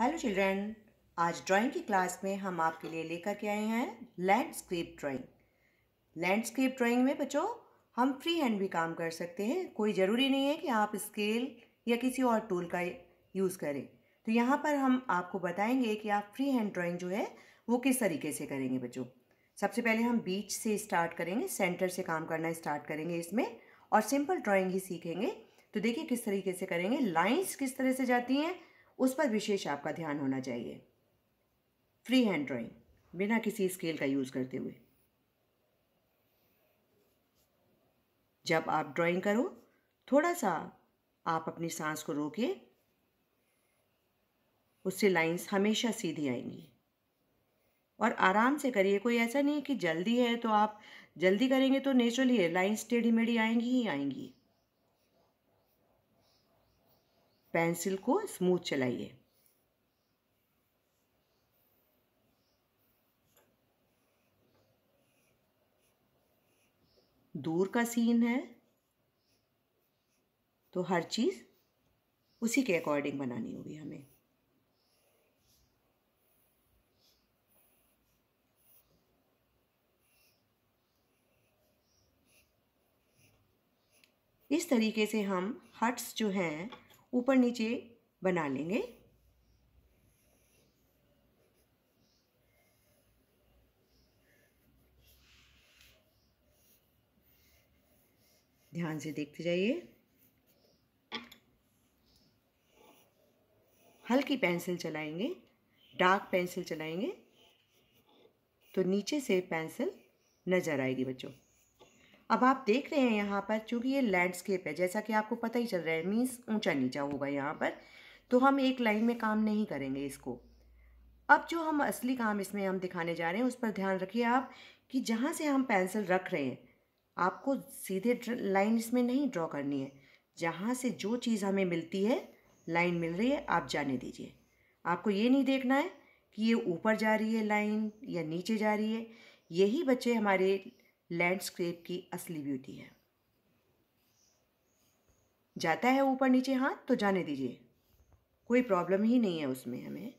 hello children आज drawing की class में हम आपके लिए लेकर के आए हैं लैंडस्केप ड्राइंग लैंडस्केप ड्राइंग में बच्चों हम फ्री हैंड भी काम कर सकते हैं कोई ज़रूरी नहीं है कि आप स्केल या किसी और टूल का यूज़ करें तो यहाँ पर हम आपको बताएंगे कि आप फ्री हैंड ड्राइंग जो है वो किस तरीके से करेंगे बच्चों सबसे पहले हम बीच से स्टार्ट करेंगे सेंटर से काम करना स्टार्ट करेंगे इसमें और सिंपल ड्राइंग ही सीखेंगे तो देखिए किस तरीके से करेंगे लाइंस किस तरह से जाती हैं उस पर विशेष आपका ध्यान होना चाहिए फ्री हैंड ड्राइंग बिना किसी स्केल का यूज़ करते हुए जब आप ड्राइंग करो थोड़ा सा आप अपनी सांस को रोके उससे लाइंस हमेशा सीधी आएंगी और आराम से करिए कोई ऐसा नहीं है कि जल्दी है तो आप जल्दी करेंगे तो नेचुरली है लाइन्स टेढ़ी मेढ़ी आएंगी ही आएंगी पेंसिल को स्मूथ चलाइए दूर का सीन है तो हर चीज़ उसी के अकॉर्डिंग बनानी होगी हमें इस तरीके से हम हट्स जो हैं ऊपर नीचे बना लेंगे ध्यान से देखते जाइए हल्की पेंसिल चलाएंगे डार्क पेंसिल चलाएंगे तो नीचे से पेंसिल नज़र आएगी बच्चों अब आप देख रहे हैं यहाँ पर चूँकि ये लैंडस्केप है जैसा कि आपको पता ही चल रहा है मीन्स ऊंचा नीचा होगा यहाँ पर तो हम एक लाइन में काम नहीं करेंगे इसको अब जो हम असली काम इसमें हम दिखाने जा रहे हैं उस पर ध्यान रखिए आप कि जहाँ से हम पेंसिल रख रहे हैं आपको सीधे लाइन इसमें नहीं ड्रॉ करनी है जहाँ से जो चीज़ हमें मिलती है लाइन मिल रही है आप जाने दीजिए आपको ये नहीं देखना है कि ये ऊपर जा रही है लाइन या नीचे जा रही है यही बच्चे हमारे लैंडस्केप की असली ब्यूटी है जाता है ऊपर नीचे हाथ तो जाने दीजिए कोई प्रॉब्लम ही नहीं है उसमें हमें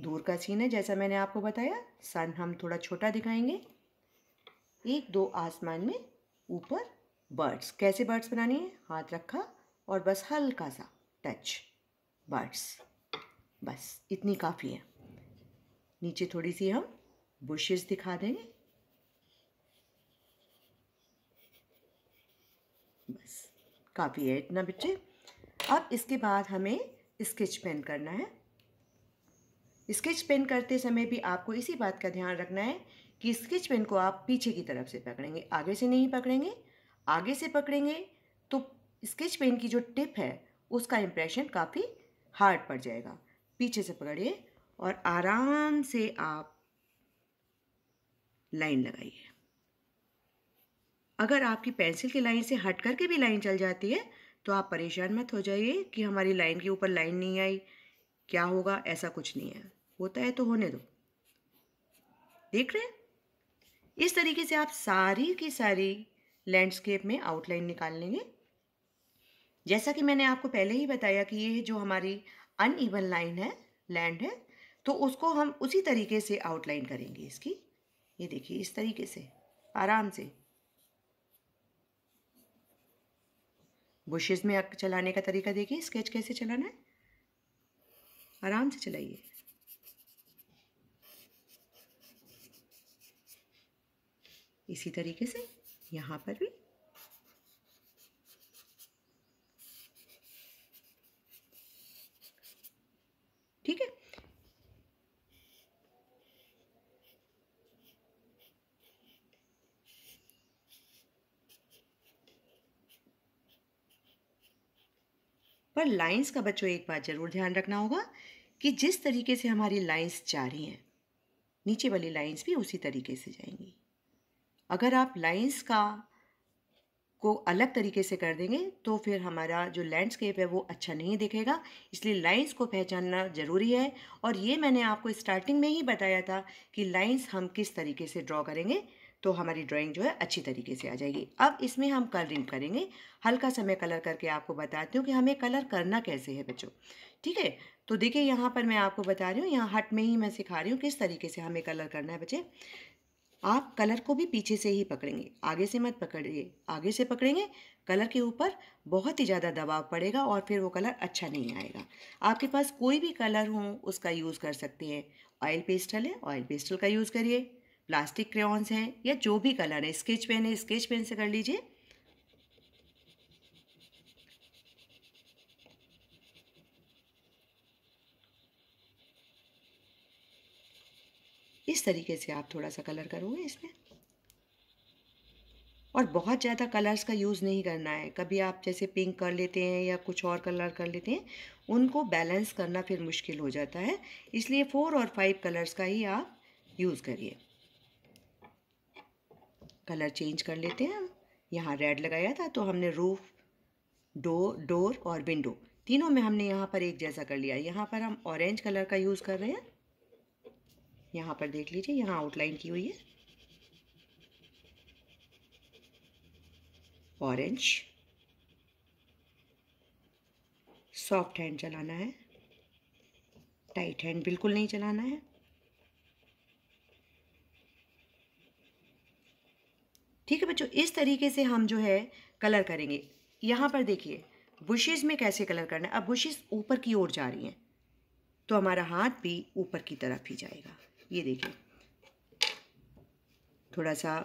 दूर का सीन है जैसा मैंने आपको बताया सन हम थोड़ा छोटा दिखाएंगे एक दो आसमान में ऊपर बर्ड्स कैसे बर्ड्स बनानी है हाथ रखा और बस हल्का सा टच बर्ड्स बस इतनी काफ़ी है नीचे थोड़ी सी हम बुशेस दिखा देंगे बस काफ़ी है इतना बच्चे अब इसके बाद हमें स्केच पेन करना है स्केच पेन करते समय भी आपको इसी बात का ध्यान रखना है कि स्केच पेन को आप पीछे की तरफ से पकड़ेंगे आगे से नहीं पकड़ेंगे आगे से पकड़ेंगे तो स्केच पेन की जो टिप है उसका इम्प्रेशन काफ़ी हार्ड पड़ जाएगा पीछे से पकड़िए और आराम से आप लाइन लगाइए अगर आपकी पेंसिल की लाइन से हट करके भी लाइन चल जाती है तो आप परेशान मत हो जाइए कि हमारी लाइन के ऊपर लाइन नहीं आई क्या होगा ऐसा कुछ नहीं है होता है तो होने दो देख रहे हैं इस तरीके से आप सारी की सारी लैंडस्केप में आउटलाइन निकाल लेंगे जैसा कि मैंने आपको पहले ही बताया कि ये जो हमारी अनइवन लाइन है लैंड है तो उसको हम उसी तरीके से आउटलाइन करेंगे इसकी ये देखिए इस तरीके से आराम से बुशेज में चलाने का तरीका देखिए स्केच कैसे चलाना है आराम से चलाइए इसी तरीके से यहाँ पर भी ठीक है पर लाइंस का बच्चों एक बात ज़रूर ध्यान रखना होगा कि जिस तरीके से हमारी लाइंस जा रही हैं नीचे वाली लाइंस भी उसी तरीके से जाएंगी अगर आप लाइंस का को अलग तरीके से कर देंगे तो फिर हमारा जो लैंडस्केप है वो अच्छा नहीं दिखेगा इसलिए लाइंस को पहचानना ज़रूरी है और ये मैंने आपको स्टार्टिंग में ही बताया था कि लाइंस हम किस तरीके से ड्रॉ करेंगे तो हमारी ड्राइंग जो है अच्छी तरीके से आ जाएगी अब इसमें हम कलरिंग करेंगे हल्का सा मैं कलर करके आपको बताती हूँ कि हमें कलर करना कैसे है बच्चों ठीक है तो देखिए यहाँ पर मैं आपको बता रही हूँ यहाँ हट में ही मैं सिखा रही हूँ किस तरीके से हमें कलर करना है बच्चे आप कलर को भी पीछे से ही पकड़ेंगे आगे से मत पकड़िए आगे से पकड़ेंगे कलर के ऊपर बहुत ही ज़्यादा दबाव पड़ेगा और फिर वो कलर अच्छा नहीं आएगा आपके पास कोई भी कलर हो उसका यूज़ कर सकते हैं ऑयल पेस्टल है ऑयल पेस्टल का यूज़ करिए प्लास्टिक क्रेउन्स हैं या जो भी कलर है स्केच पेन है स्केच पेन से कर लीजिए इस तरीके से आप थोड़ा सा कलर करोगे इसमें और बहुत ज़्यादा कलर्स का यूज़ नहीं करना है कभी आप जैसे पिंक कर लेते हैं या कुछ और कलर कर लेते हैं उनको बैलेंस करना फिर मुश्किल हो जाता है इसलिए फ़ोर और फाइव कलर्स का ही आप यूज़ करिए कलर चेंज कर लेते हैं यहाँ रेड लगाया था तो हमने रूफ डो डोर और विंडो तीनों में हमने यहाँ पर एक जैसा कर लिया यहाँ पर हम ऑरेंज कलर का यूज़ कर रहे हैं यहाँ पर देख लीजिए यहाँ आउटलाइन की हुई है ऑरेंज सॉफ्ट हैंड चलाना है टाइट हैंड बिल्कुल नहीं चलाना है ठीक है बच्चों इस तरीके से हम जो है कलर करेंगे यहाँ पर देखिए बुशेज़ में कैसे कलर करना है अब बुशेज़ ऊपर की ओर जा रही हैं तो हमारा हाथ भी ऊपर की तरफ ही जाएगा ये देखिए थोड़ा सा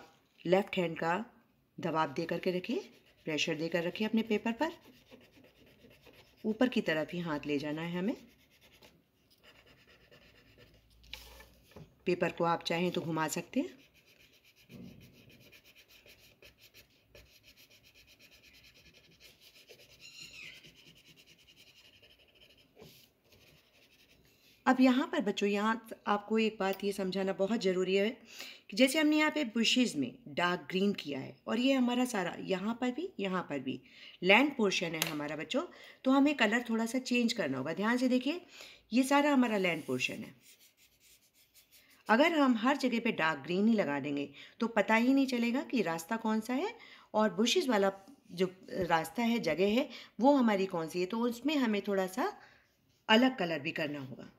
लेफ्ट हैंड का दबाव दे करके रखिए प्रेशर दे कर रखिए अपने पेपर पर ऊपर की तरफ ही हाथ ले जाना है हमें पेपर को आप चाहें तो घुमा सकते हैं अब यहाँ पर बच्चों यहाँ आपको एक बात ये समझाना बहुत ज़रूरी है कि जैसे हमने यहाँ पे बुशेज़ में डार्क ग्रीन किया है और ये हमारा सारा यहाँ पर भी यहाँ पर भी लैंड पोर्शन है हमारा बच्चों तो हमें कलर थोड़ा सा चेंज करना होगा ध्यान से देखिए ये सारा हमारा लैंड पोर्शन है अगर हम हर जगह पे डार्क ग्रीन ही लगा देंगे तो पता ही नहीं चलेगा कि रास्ता कौन सा है और बुशेज़ वाला जो रास्ता है जगह है वो हमारी कौन सी है तो उसमें हमें थोड़ा सा अलग कलर भी करना होगा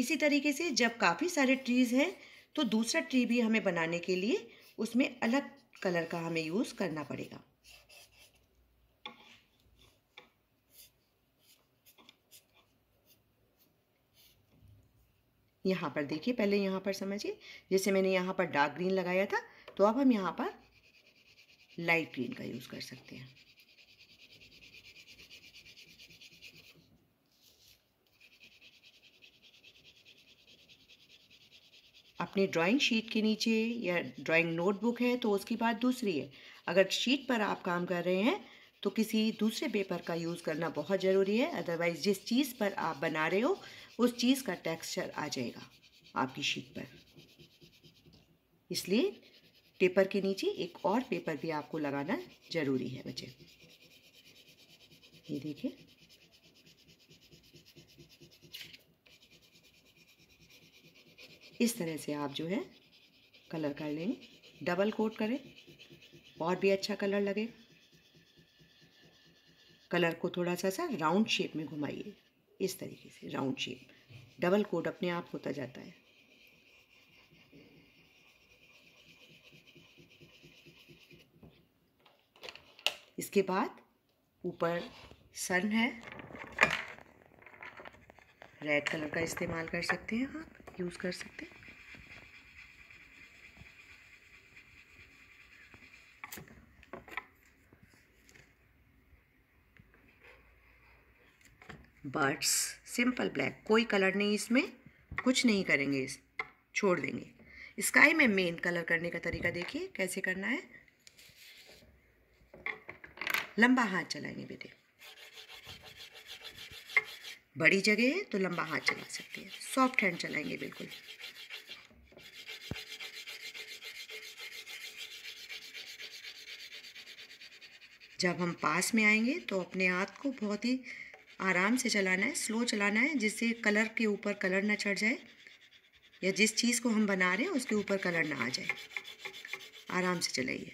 इसी तरीके से जब काफ़ी सारे ट्रीज़ हैं तो दूसरा ट्री भी हमें बनाने के लिए उसमें अलग कलर का हमें यूज़ करना पड़ेगा यहाँ पर देखिए पहले यहाँ पर समझिए जैसे मैंने यहाँ पर डार्क ग्रीन लगाया था तो अब हम यहाँ पर लाइट ग्रीन का यूज़ कर सकते हैं अपनी ड्राइंग शीट के नीचे या ड्राइंग नोटबुक है तो उसकी बात दूसरी है अगर शीट पर आप काम कर रहे हैं तो किसी दूसरे पेपर का यूज़ करना बहुत ज़रूरी है अदरवाइज़ जिस चीज़ पर आप बना रहे हो उस चीज़ का टेक्सचर आ जाएगा आपकी शीट पर इसलिए पेपर के नीचे एक और पेपर भी आपको लगाना ज़रूरी है बच्चे ये देखिए इस तरह से आप जो है कलर कर लेंगे डबल कोट करें और भी अच्छा कलर लगे कलर को थोड़ा सा सा राउंड शेप में घुमाइए इस तरीके से राउंड शेप डबल कोट अपने आप होता जाता है इसके बाद ऊपर सन है रेड कलर का इस्तेमाल कर सकते हैं आप यूज़ कर सकते हैं बर्ड्स सिंपल ब्लैक कोई कलर नहीं इसमें कुछ नहीं करेंगे इस छोड़ देंगे स्काई में मेन कलर करने का तरीका देखिए कैसे करना है लंबा हाथ चलाएंगे बेटे बड़ी जगह है तो लंबा हाथ चला सकते हैं सॉफ्ट हैंड चलाएंगे बिल्कुल जब हम पास में आएंगे तो अपने हाथ को बहुत ही आराम से चलाना है स्लो चलाना है जिससे कलर के ऊपर कलर ना चढ़ जाए या जिस चीज़ को हम बना रहे हैं उसके ऊपर कलर ना आ जाए आराम से चलाइए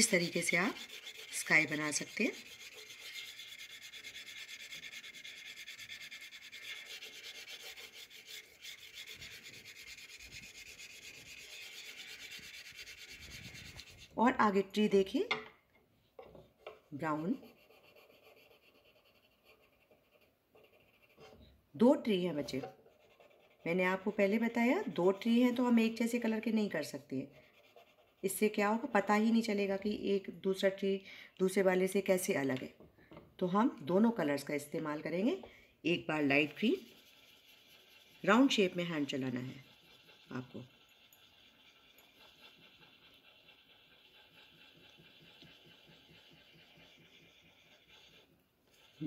इस तरीके से आप स्काई बना सकते हैं और आगे ट्री देखिए ब्राउन दो ट्री हैं बच्चे मैंने आपको पहले बताया दो ट्री हैं तो हम एक जैसे कलर के नहीं कर सकते इससे क्या होगा पता ही नहीं चलेगा कि एक दूसरा ट्री दूसरे वाले से कैसे अलग है तो हम दोनों कलर्स का इस्तेमाल करेंगे एक बार लाइट ग्रीन राउंड शेप में हैंड चलाना है आपको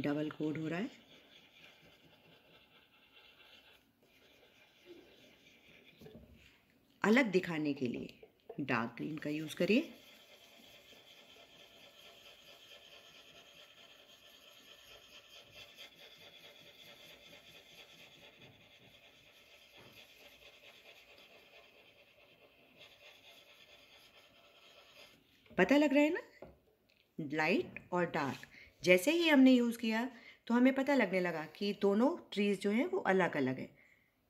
डबल कोड हो रहा है अलग दिखाने के लिए डार्क ग्रीन का यूज़ करिए पता लग रहा है ना लाइट और डार्क जैसे ही हमने यूज़ किया तो हमें पता लगने लगा कि दोनों ट्रीज़ जो हैं वो अलग अलग हैं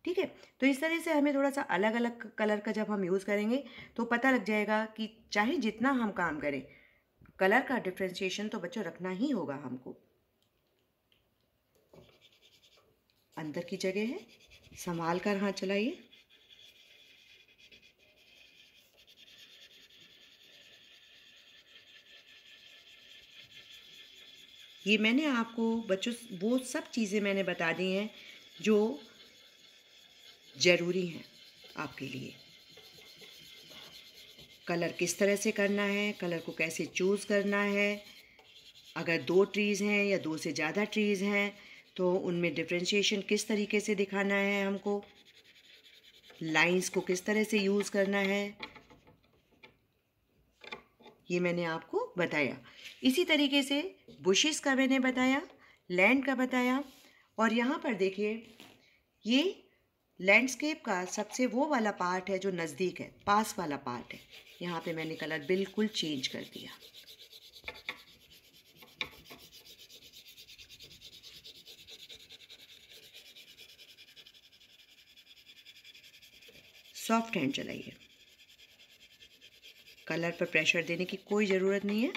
ठीक है तो इस तरह से हमें थोड़ा सा अलग अलग कलर का जब हम यूज़ करेंगे तो पता लग जाएगा कि चाहे जितना हम काम करें कलर का डिफ्रेंशिएशन तो बच्चों रखना ही होगा हमको अंदर की जगह है संभाल कर हाथ चलाइए ये मैंने आपको बच्चों वो सब चीज़ें मैंने बता दी हैं जो ज़रूरी हैं आपके लिए कलर किस तरह से करना है कलर को कैसे चूज़ करना है अगर दो ट्रीज़ हैं या दो से ज़्यादा ट्रीज़ हैं तो उनमें डिफ्रेंशिएशन किस तरीके से दिखाना है हमको लाइंस को किस तरह से यूज़ करना है ये मैंने आपको बताया इसी तरीके से बुशेस का मैंने बताया लैंड का बताया और यहाँ पर देखिए ये लैंडस्केप का सबसे वो वाला पार्ट है जो नज़दीक है पास वाला पार्ट है यहाँ पे मैंने कलर बिल्कुल चेंज कर दिया सॉफ्ट हैंड चलाइए कलर पर प्रेशर देने की कोई ज़रूरत नहीं है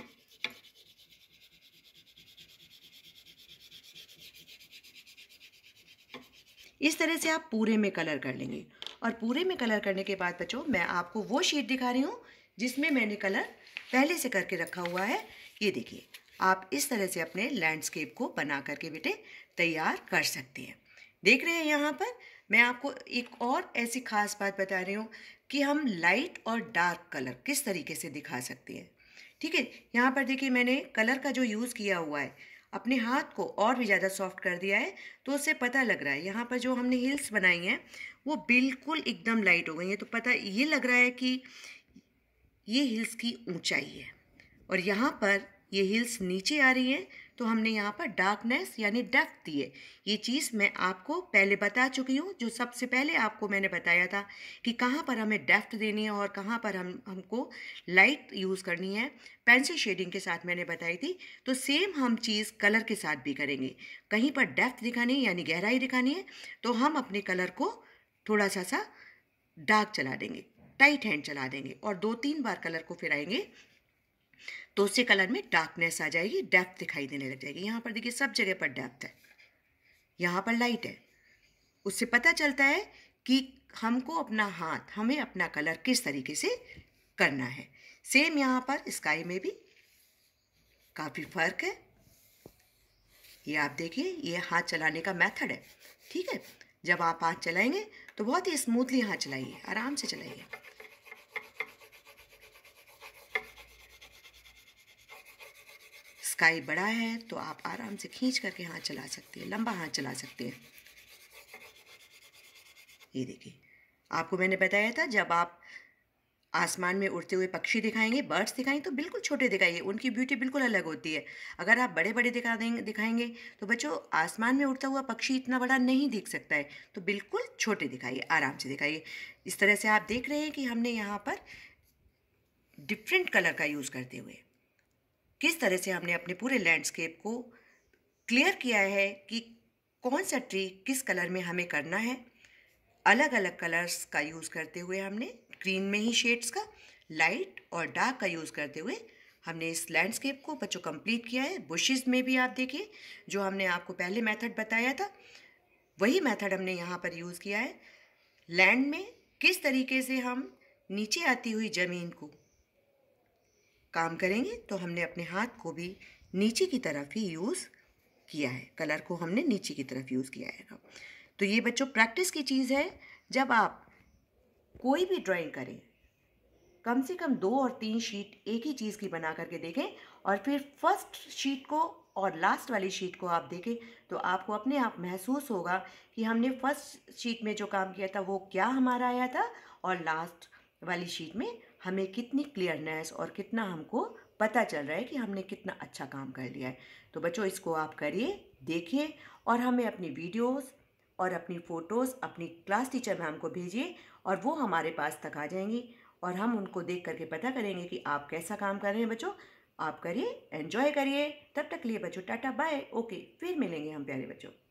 इस तरह से आप पूरे में कलर कर लेंगे और पूरे में कलर करने के बाद बच्चों मैं आपको वो शीट दिखा रही हूँ जिसमें मैंने कलर पहले से करके रखा हुआ है ये देखिए आप इस तरह से अपने लैंडस्केप को बना करके बेटे तैयार कर सकते हैं देख रहे हैं यहाँ पर मैं आपको एक और ऐसी खास बात बता रही हूँ कि हम लाइट और डार्क कलर किस तरीके से दिखा सकते हैं ठीक है यहाँ पर देखिए मैंने कलर का जो यूज़ किया हुआ है अपने हाथ को और भी ज़्यादा सॉफ्ट कर दिया है तो उससे पता लग रहा है यहाँ पर जो हमने हिल्स बनाई हैं वो बिल्कुल एकदम लाइट हो गई हैं तो पता ये लग रहा है कि ये हिल्स की ऊंचाई है और यहाँ पर ये हिल्स नीचे आ रही हैं तो हमने यहाँ पर डार्कनेस यानी डेफ्थ दिए ये चीज़ मैं आपको पहले बता चुकी हूँ जो सबसे पहले आपको मैंने बताया था कि कहाँ पर हमें डेफ्थ देनी है और कहाँ पर हम हमको लाइट यूज़ करनी है पेंसिल शेडिंग के साथ मैंने बताई थी तो सेम हम चीज़ कलर के साथ भी करेंगे कहीं पर डेफ्थ दिखानी है यानी गहराई दिखानी है तो हम अपने कलर को थोड़ा सा सा डार्क चला देंगे टाइट हैंड चला देंगे और दो तीन बार कलर को फिराएंगे तो उससे कलर में डार्कनेस आ जाएगी डेप्थ दिखाई देने लग जाएगी यहाँ पर देखिए सब जगह पर डेप्थ है यहाँ पर लाइट है उससे पता चलता है कि हमको अपना हाथ हमें अपना कलर किस तरीके से करना है सेम यहाँ पर स्काई में भी काफ़ी फ़र्क है ये आप देखिए ये हाथ चलाने का मेथड है ठीक है जब आप हाथ चलाएंगे तो बहुत ही स्मूथली हाथ चलाइए आराम से चलाइए स्काई बड़ा है तो आप आराम से खींच करके हाथ चला सकते हैं लंबा हाथ चला सकते हैं ये देखिए आपको मैंने बताया था जब आप आसमान में उड़ते हुए पक्षी दिखाएंगे बर्ड्स दिखाएंगे तो बिल्कुल छोटे दिखाइए उनकी ब्यूटी बिल्कुल अलग होती है अगर आप बड़े बड़े दिखा देंगे दिखाएंगे तो बच्चों आसमान में उड़ता हुआ पक्षी इतना बड़ा नहीं दिख सकता है तो बिल्कुल छोटे दिखाइए आराम से दिखाइए इस तरह से आप देख रहे हैं कि हमने यहाँ पर डिफरेंट कलर का यूज़ करते हुए किस तरह से हमने अपने पूरे लैंडस्केप को क्लियर किया है कि कौन सा ट्री किस कलर में हमें करना है अलग अलग कलर्स का यूज़ करते हुए हमने ग्रीन में ही शेड्स का लाइट और डार्क का यूज़ करते हुए हमने इस लैंडस्केप को बच्चों कंप्लीट किया है बुशेस में भी आप देखिए जो हमने आपको पहले मेथड बताया था वही मेथड हमने यहाँ पर यूज़ किया है लैंड में किस तरीके से हम नीचे आती हुई ज़मीन को काम करेंगे तो हमने अपने हाथ को भी नीचे की तरफ ही यूज़ किया है कलर को हमने नीचे की तरफ यूज़ किया है तो ये बच्चों प्रैक्टिस की चीज़ है जब आप कोई भी ड्राइंग करें कम से कम दो और तीन शीट एक ही चीज़ की बना करके देखें और फिर फर्स्ट शीट को और लास्ट वाली शीट को आप देखें तो आपको अपने आप महसूस होगा कि हमने फर्स्ट शीट में जो काम किया था वो क्या हमारा आया था और लास्ट वाली शीट में हमें कितनी क्लियरनेस और कितना हमको पता चल रहा है कि हमने कितना अच्छा काम कर लिया है तो बच्चों इसको आप करिए देखिए और हमें अपनी वीडियोस और अपनी फ़ोटोज़ अपनी क्लास टीचर मैम को भेजिए और वो हमारे पास तक आ जाएंगी और हम उनको देख करके पता करेंगे कि आप कैसा काम कर रहे हैं बच्चों आप करिए एंजॉय करिए तब तक लिए बच्चों टाटा बाय ओके फिर मिलेंगे हम प्यारे बच्चों